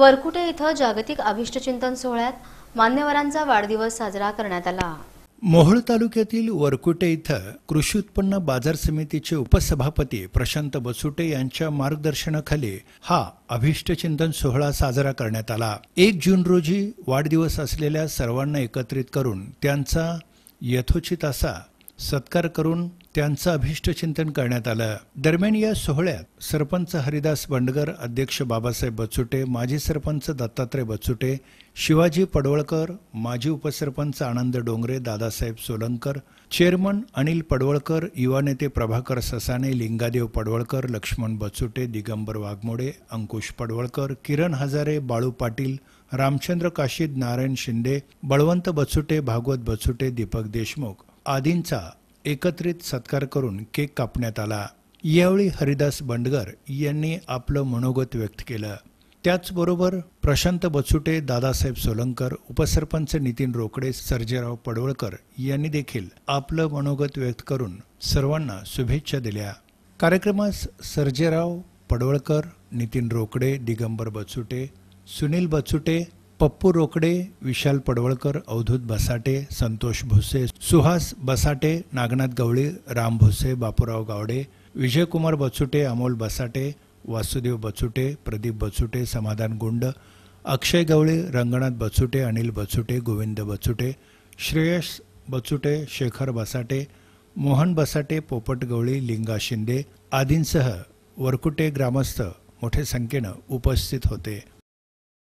वरकुटे इथं जागतिक अभिष्टचिंतन सोहळ्यात मान्यवरांचा वाढदिवस साजरा करण्यात आला मोहोळ तालुक्यातील वरकुटे इथं कृषी उत्पन्न बाजार समितीचे उपसभापती प्रशांत बसुटे यांच्या मार्गदर्शनाखाली हा अभिष्टचिंतन सोहळा साजरा करण्यात आला एक जून रोजी वाढदिवस असलेल्या सर्वांना एकत्रित करून त्यांचा यथोचित असा सत्कार करून त्यांचं चिंतन करण्यात आलं दरम्यान या सोहळ्यात सरपंच हरिदास बंडगर अध्यक्ष बाबासाहेब बचुटे माजी सरपंच दत्तात्रय बचुटे शिवाजी पडवळकर माजी उपसरपंच आनंद डोंगरे दादासाहेब सोलंकर चेअरमन अनिल पडवळकर युवा नेते प्रभाकर ससाने लिंगादेव पडवळकर लक्ष्मण बचुटे दिगंबर वाघमोडे अंकुश पडवळकर किरण हजारे बाळू पाटील रामचंद्र काशीद नारायण शिंदे बळवंत बचुटे भागवत बचुटे दीपक देशमुख आदींचा एकत्रित सत्कार करून केक कापण्यात आला यावेळी हरिदास बंडगर यांनी आपलं मनोगत व्यक्त केलं त्याचबरोबर प्रशांत बचुटे दादासाहेब सोलंकर उपसरपंच नितीन रोकडे सर्जेराव पडवळकर यांनी देखील आपलं मनोगत व्यक्त करून सर्वांना शुभेच्छा दिल्या कार्यक्रमास सर्जेराव पडवळकर नितीन रोकडे दिगंबर बचुटे सुनील बचुटे पप्पू रोकडे विशाल पडवळकर अवधूत बसाटे संतोष भुसे सुहास बसाटे नागनाथ गवळी राम भुसे बापूराव गावडे विजयकुमार बचुटे अमोल बसाटे वासुदेव बचुटे प्रदीप बचुटे समाधान गुंड अक्षय गवळी रंगनाथ बचुटे अनिल बचुटे गोविंद बचुटे श्रेयस बचुटे शेखर बसाटे मोहन बसाटे पोपट गवळी लिंगा शिंदे आदींसह वरकुटे ग्रामस्थ मोठ्या संख्येनं उपस्थित होते